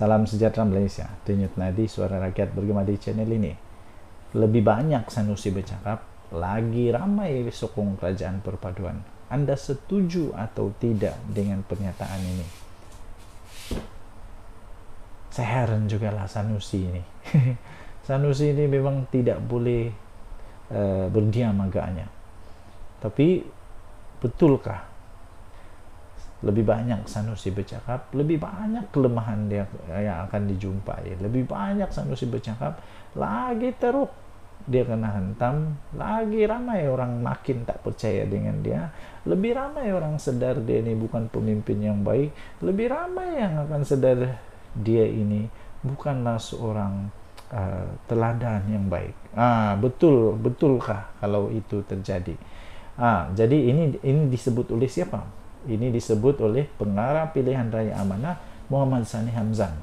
Salam sejahtera Malaysia. Denyut Nadi, suara rakyat bergema di channel ini. Lebih banyak Sanusi bercakap, lagi ramai sokong kerajaan perpaduan. Anda setuju atau tidak dengan pernyataan ini? Saya heran juga lah Sanusi ini. Sanusi ini memang tidak boleh uh, berdiam agaknya. Tapi betulkah lebih banyak Sanusi bercakap, lebih banyak kelemahan dia yang akan dijumpai, lebih banyak Sanusi bercakap, lagi teruk dia kena hantam, lagi ramai orang makin tak percaya dengan dia, lebih ramai orang sedar dia ini bukan pemimpin yang baik, lebih ramai yang akan sedar dia ini bukanlah seorang uh, teladan yang baik. Ah, betul, betulkah kalau itu terjadi? Ah, jadi ini ini disebut oleh siapa? Ini disebut oleh pengarah pilihan raya amanah Muhammad Sani Hamzan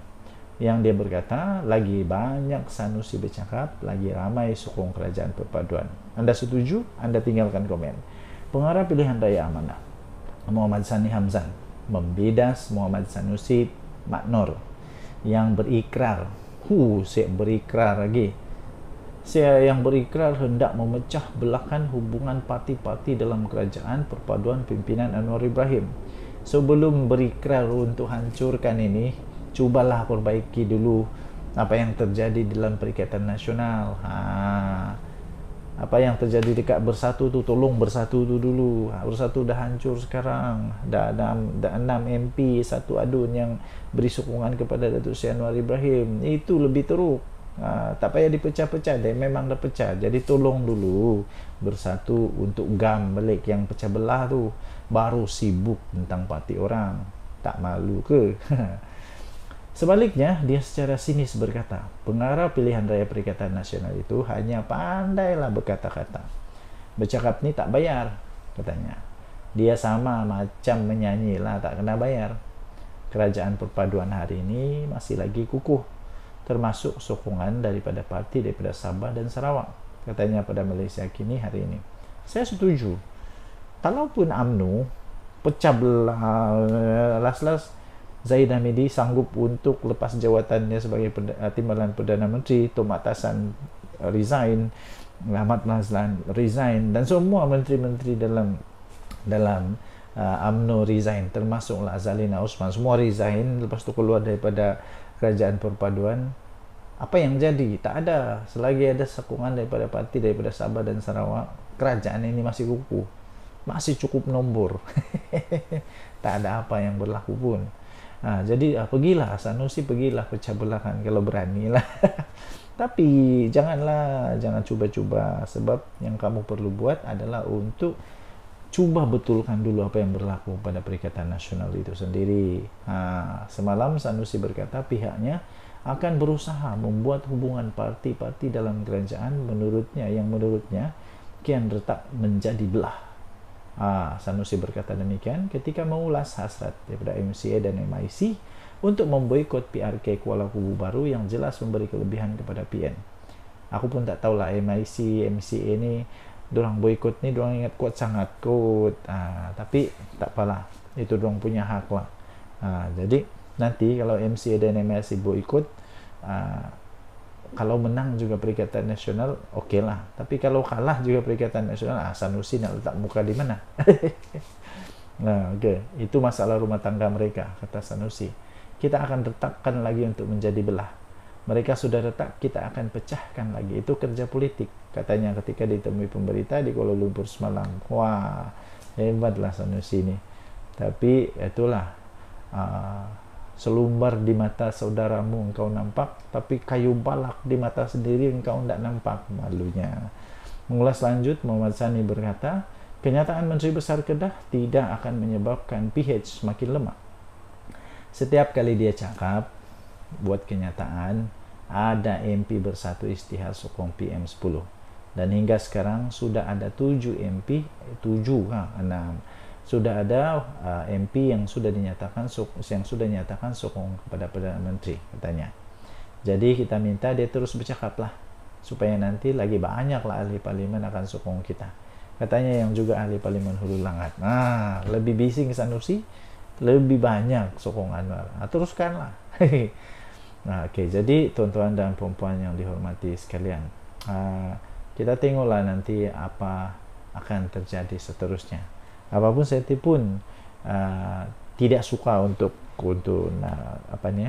yang dia berkata lagi banyak Sanusi bercakap lagi ramai sukung kerajaan perpaduan Anda setuju? Anda tinggalkan komen pengarah pilihan raya amanah Muhammad Sani Hamzan membidas Muhammad Sanusi Maknur yang berikrar hu berikrar lagi saya yang berikrar hendak memecah belahkan hubungan parti-parti dalam kerajaan perpaduan pimpinan Anwar Ibrahim. Sebelum berikrar untuk hancurkan ini, cubalah perbaiki dulu apa yang terjadi dalam Perikatan Nasional. Ha. Apa yang terjadi dekat Bersatu tu tolong Bersatu tu dulu. Ha, bersatu dah hancur sekarang. Dah ada dah 6 MP satu adun yang beri sokongan kepada Datuk Seri Anwar Ibrahim. Itu lebih teruk. Ha, tak payah dipecah-pecah dia memang dah pecah jadi tolong dulu bersatu untuk gam belik yang pecah belah tu baru sibuk tentang parti orang tak malu ke Sebaliknya, dia secara sinis berkata, pengarah pilihan raya Perikatan Nasional itu hanya pandailah berkata-kata. Bercakap ni tak bayar, katanya. Dia sama macam menyanyilah tak kena bayar. Kerajaan perpaduan hari ini masih lagi kukuh termasuk sokongan daripada parti daripada Sabah dan Sarawak katanya pada Malaysia kini hari ini saya setuju kalaupun UMNO pecah belah eh, Las Las Zaid Hamidi sanggup untuk lepas jawatannya sebagai eh, timbalan Perdana Menteri Tomat Atasan eh, resign Ahmad Mazlan resign dan semua menteri-menteri dalam dalam UMNO resign termasuklah Zalina Osman semua resign lepas tu keluar daripada kerajaan perpaduan apa yang jadi tak ada selagi ada sekungan daripada Pati daripada Sabah dan Sarawak kerajaan ini masih kukuh masih cukup nombor tak ada apa yang berlaku pun nah, jadi ah, pergilah Sanusi pergilah pecah belakang kalau beranilah tapi janganlah jangan cuba-cuba sebab yang kamu perlu buat adalah untuk coba betulkan dulu apa yang berlaku pada Perikatan Nasional itu sendiri. Nah, semalam Sanusi berkata pihaknya akan berusaha membuat hubungan parti-parti dalam kerajaan menurutnya yang menurutnya kian retak menjadi belah. Ah, Sanusi berkata demikian ketika mengulas hasrat daripada MCA dan MIC untuk memboikot PRK Kuala Kubu baru yang jelas memberi kelebihan kepada PN. Aku pun tak tahulah MIC, MCA ini dorang boikot ni dorang ingat kuat sangat kuat ha, tapi tak apalah itu dorang punya hak lah ha, jadi nanti kalau MCA dan MSI boikot ha, kalau menang juga Perikatan Nasional oke lah tapi kalau kalah juga Perikatan Nasional ah, Sanusi nak letak muka di mana nah oke okay. itu masalah rumah tangga mereka kata Sanusi kita akan tetapkan lagi untuk menjadi belah mereka sudah retak, kita akan pecahkan lagi. Itu kerja politik, katanya ketika ditemui pemberita di Kuala Lumpur semalam. Wah, hebatlah Sanusi ini. Tapi itulah, uh, selumbar di mata saudaramu engkau nampak, tapi kayu balak di mata sendiri engkau tidak nampak malunya. Mengulas lanjut, Muhammad Sani berkata, kenyataan Menteri Besar Kedah tidak akan menyebabkan pH semakin lemah. Setiap kali dia cakap, buat kenyataan ada MP bersatu istihad sokong PM10 dan hingga sekarang sudah ada 7 MP 7 ha, 6 sudah ada uh, MP yang sudah dinyatakan yang sudah dinyatakan sokong kepada Perdana Menteri katanya jadi kita minta dia terus bercakap lah supaya nanti lagi banyak lah ahli parlimen akan sokong kita katanya yang juga ahli parlimen hulu langat nah lebih bising Sanusi lebih banyak sokongan Anwar nah, teruskanlah Ah, ha, okay, jadi tuan-tuan dan puan-puan yang dihormati sekalian, ah, kita tengoklah nanti apa akan terjadi seterusnya. Apapun saya pun ah, tidak suka untuk untuk nah, apa ni?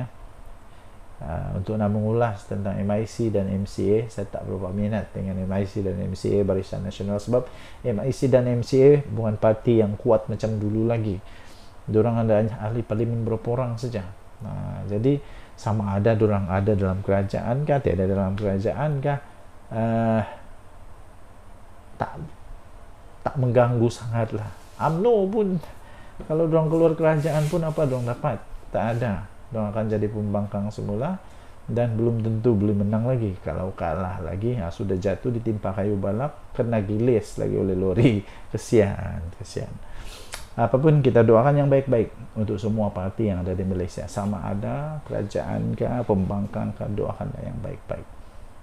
Ah, untuk nak mengulas tentang MIC dan MCA saya tak berapa minat dengan MIC dan MCA Barisan Nasional sebab MIC dan MCA bukan parti yang kuat macam dulu lagi diorang ada ahli parlimen berapa orang saja nah, jadi sama ada orang ada dalam kerajaan kah tidak ada dalam kerajaan kah eh, tak tak mengganggu sangatlah Amno pun kalau orang keluar kerajaan pun apa orang dapat tak ada orang akan jadi pembangkang semula dan belum tentu belum menang lagi kalau kalah lagi ya sudah jatuh ditimpa kayu balap kena gilis lagi oleh lori kesian kesian apapun kita doakan yang baik-baik untuk semua parti yang ada di Malaysia sama ada kerajaan ke pembangkang ke doakan yang baik-baik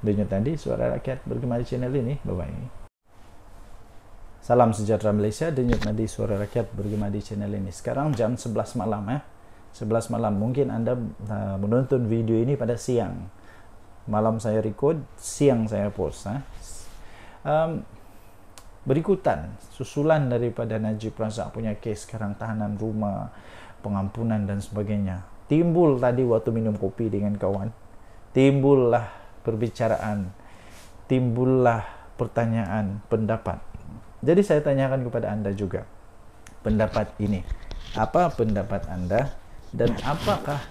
Demikian tadi suara rakyat bergemar di channel ini bye-bye Salam sejahtera Malaysia Denyut nanti suara rakyat bergema di channel ini Sekarang jam 11 malam eh. 11 malam mungkin anda uh, menonton video ini pada siang Malam saya record, siang saya post eh. um, berikutan susulan daripada Najib Razak punya kes sekarang tahanan rumah pengampunan dan sebagainya timbul tadi waktu minum kopi dengan kawan timbullah perbicaraan timbullah pertanyaan pendapat jadi saya tanyakan kepada anda juga pendapat ini apa pendapat anda dan apakah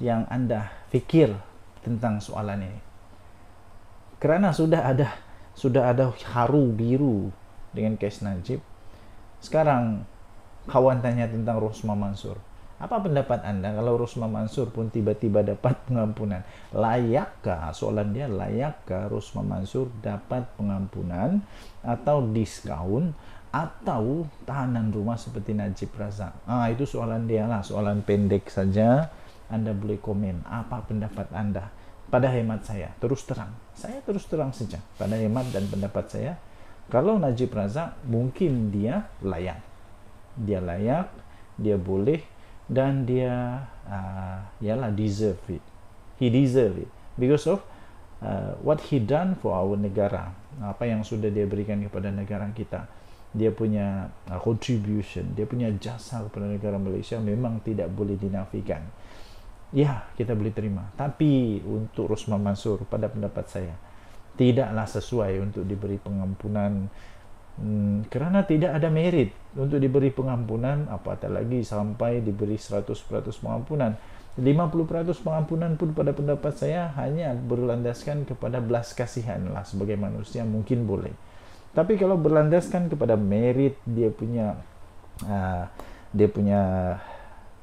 yang anda pikir tentang soalan ini karena sudah ada sudah ada haru biru dengan case Najib. Sekarang kawan tanya tentang Rusma Mansur. Apa pendapat Anda kalau Rusma Mansur pun tiba-tiba dapat pengampunan? Layakkah, soalan dia layakkah Rusma Mansur dapat pengampunan atau diskaun atau tahanan rumah seperti Najib Razak? Ah, itu soalan dia lah, soalan pendek saja. Anda boleh komen apa pendapat Anda. Pada hemat saya, terus terang. Saya terus terang saja. Pada hemat dan pendapat saya, Kalau Najib Razak mungkin dia layak. Dia layak, dia boleh dan dia uh, ialah deserve it. He deserve it because of uh, what he done for our negara. Apa yang sudah dia berikan kepada negara kita. Dia punya ah, contribution, dia punya jasa kepada negara Malaysia memang tidak boleh dinafikan. Ya, kita boleh terima. Tapi untuk Rosman Mansur pada pendapat saya, tidaklah sesuai untuk diberi pengampunan hmm, kerana tidak ada merit untuk diberi pengampunan apatah lagi sampai diberi 100% pengampunan 50% pengampunan pun pada pendapat saya hanya berlandaskan kepada belas kasihan lah sebagai manusia mungkin boleh tapi kalau berlandaskan kepada merit dia punya uh, dia punya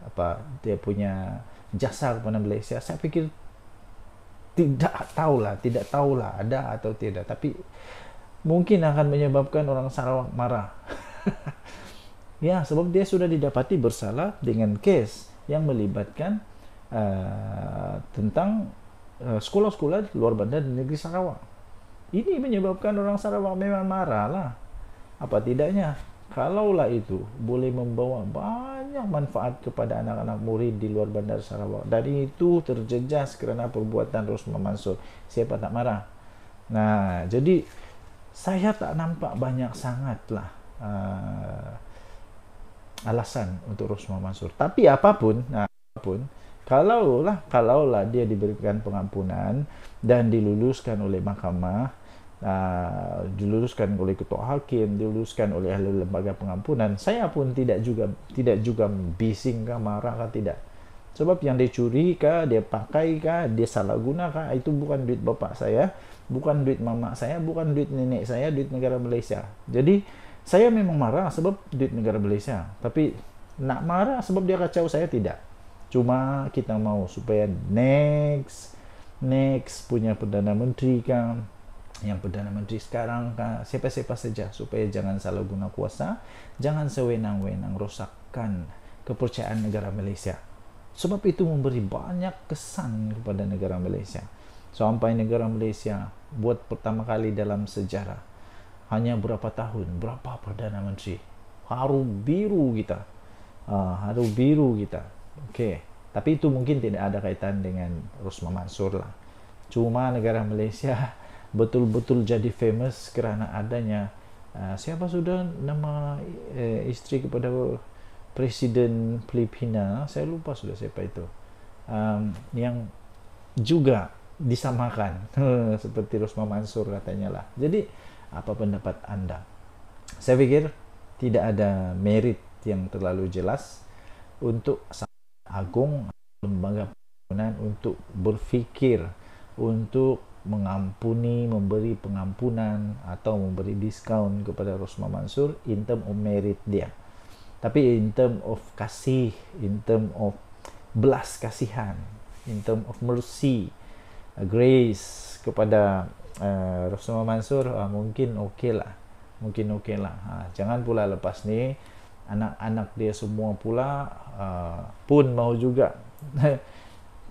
apa dia punya jasa kepada Malaysia saya pikir tidak tahulah, tidak tahulah ada atau tidak, tapi mungkin akan menyebabkan orang Sarawak marah. ya, sebab dia sudah didapati bersalah dengan case yang melibatkan uh, tentang sekolah sekolah-sekolah luar bandar di negeri Sarawak. Ini menyebabkan orang Sarawak memang marah lah. Apa tidaknya? Kalaulah itu boleh membawa banyak banyak manfaat kepada anak-anak murid di luar Bandar Sarawak. Dari itu terjejas kerana perbuatan Rosma Mansur. Siapa tak marah? Nah, jadi saya tak nampak banyak sangatlah uh, alasan untuk Rosma Mansur. Tapi apapun, nah, apapun, kalaulah kalaulah dia diberikan pengampunan dan diluluskan oleh mahkamah, uh, ah, diluruskan oleh ketua hakim, diluruskan oleh ahli lembaga pengampunan. Saya pun tidak juga tidak juga bising kah, marah kah, tidak. Sebab yang curi kah, dia pakai kah, dia salah guna kah, itu bukan duit bapak saya, bukan duit mama saya, bukan duit nenek saya, duit negara Malaysia. Jadi saya memang marah sebab duit negara Malaysia, tapi nak marah sebab dia kacau saya tidak. Cuma kita mau supaya next next punya perdana menteri kan yang Perdana Menteri sekarang ah, siapa-siapa saja supaya jangan salah guna kuasa jangan sewenang-wenang rosakkan kepercayaan negara Malaysia sebab itu memberi banyak kesan kepada negara Malaysia sampai negara Malaysia buat pertama kali dalam sejarah hanya berapa tahun berapa Perdana Menteri haru biru kita uh, haru biru kita okay. tapi itu mungkin tidak ada kaitan dengan Rosma Mansur lah cuma negara Malaysia betul-betul jadi famous kerana adanya uh, siapa sudah nama uh, isteri kepada presiden Filipina saya lupa sudah siapa itu um, yang juga disamakan seperti Rosma Mansur katanya lah jadi apa pendapat anda saya pikir tidak ada merit yang terlalu jelas untuk agung lembaga pembangunan untuk berfikir untuk mengampuni, memberi pengampunan atau memberi diskaun kepada Rosmah Mansur in term of merit dia. Tapi in term of kasih, in term of belas kasihan, in term of mercy, uh, grace kepada uh, Rosmah Mansur uh, mungkin okey lah. Mungkin okey lah. Ha, jangan pula lepas ni anak-anak dia semua pula uh, pun mau juga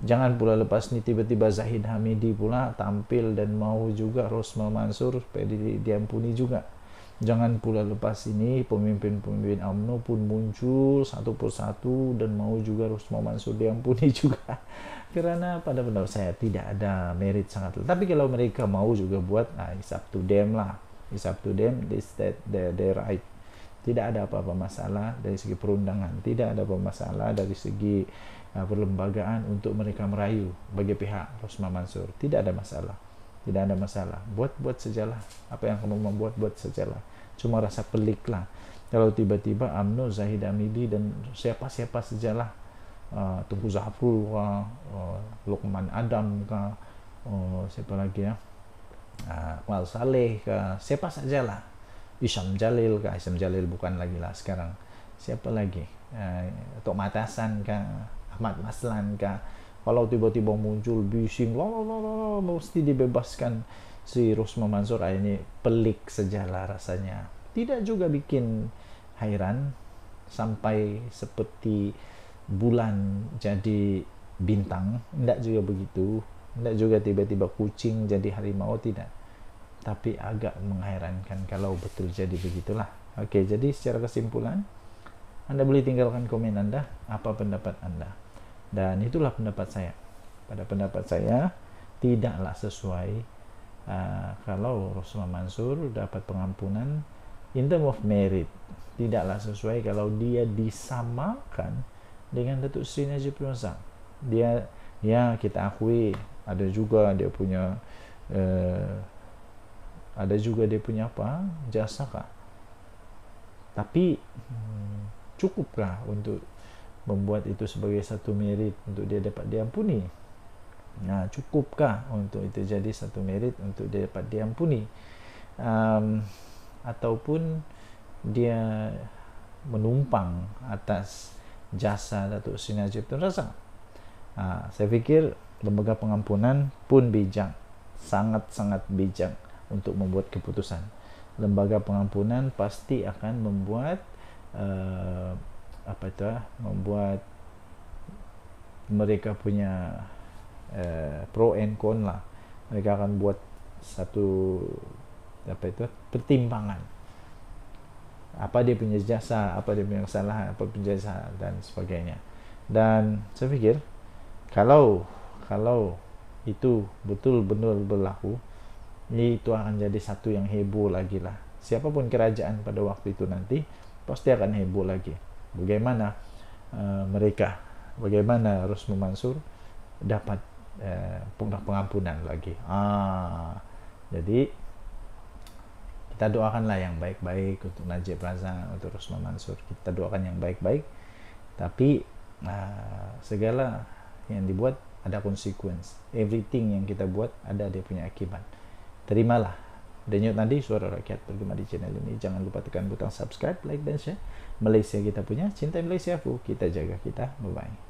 Jangan pula lepas ini tiba-tiba Zahid Hamidi pula tampil dan mau juga Rosmal Mansur supaya diampuni juga. Jangan pula lepas ini pemimpin-pemimpin AMNO pun muncul satu persatu dan mau juga Rosmal Mansur diampuni juga. Karena pada pendapat saya tidak ada merit sangat. Tapi kalau mereka mau juga buat, nah it's up to them lah. It's up to them, this, state their, their right tidak ada apa-apa masalah dari segi perundangan, tidak ada apa masalah dari segi Ah, perlembagaan untuk mereka merayu bagi pihak Rosma Mansur. Tidak ada masalah. Tidak ada masalah. Buat-buat sejalah. Apa yang kamu membuat, buat sejalah. Cuma rasa peliklah. Kalau tiba-tiba AMNO, Zahid Amidi, dan siapa-siapa sejalah. Uh, ah, Tungku Zafrul, uh, uh, ah, Lukman Adam, uh, uh, siapa lagi ya? Uh, Saleh, uh, siapa sajalah. Isam Jalil, uh, Isam Jalil bukan lagi lah sekarang. Siapa lagi? Uh, Tok Matasan, kah? Ahmad Maslanka kalau tiba-tiba muncul bising lo mesti dibebaskan si Rusma Mansur ah, ini pelik sejalah rasanya tidak juga bikin hairan sampai seperti bulan jadi bintang tidak juga begitu tidak juga tiba-tiba kucing jadi harimau tidak tapi agak mengherankan kalau betul jadi begitulah oke jadi secara kesimpulan anda boleh tinggalkan komen Anda apa pendapat Anda dan itulah pendapat saya. Pada pendapat saya, tidaklah sesuai uh, kalau Rasulullah Mansur dapat pengampunan in term of merit. Tidaklah sesuai kalau dia disamakan dengan Datuk Sri Najib Razak. Dia, ya kita akui ada juga dia punya uh, ada juga dia punya apa jasa kah tapi hmm, cukupkah untuk membuat itu sebagai satu merit untuk dia dapat diampuni nah ha, cukupkah untuk itu jadi satu merit untuk dia dapat diampuni um, ataupun dia menumpang atas jasa Datuk Sini Haji Abdul Razak ha, saya fikir lembaga pengampunan pun bijak sangat-sangat bijak untuk membuat keputusan lembaga pengampunan pasti akan membuat uh, apa itu membuat mereka punya eh, pro and con lah mereka akan buat satu apa itu pertimbangan apa dia punya jasa apa dia punya kesalahan apa punya jasa dan sebagainya dan saya pikir kalau kalau itu betul-betul berlaku itu akan jadi satu yang heboh lagi lah siapapun kerajaan pada waktu itu nanti pasti akan heboh lagi bagaimana uh, mereka, bagaimana Rasul Mansur dapat uh, pengampunan lagi. Ah, jadi kita doakanlah yang baik-baik untuk Najib Razak, untuk Rusman Mansur. Kita doakan yang baik-baik. Tapi uh, segala yang dibuat ada konsekuensi. Everything yang kita buat ada dia punya akibat. Terimalah. Dan yuk tadi suara rakyat bergema di channel ini. Jangan lupa tekan butang subscribe, like, dan share. Malaysia kita punya cintai bu, kita jaga kita bye bye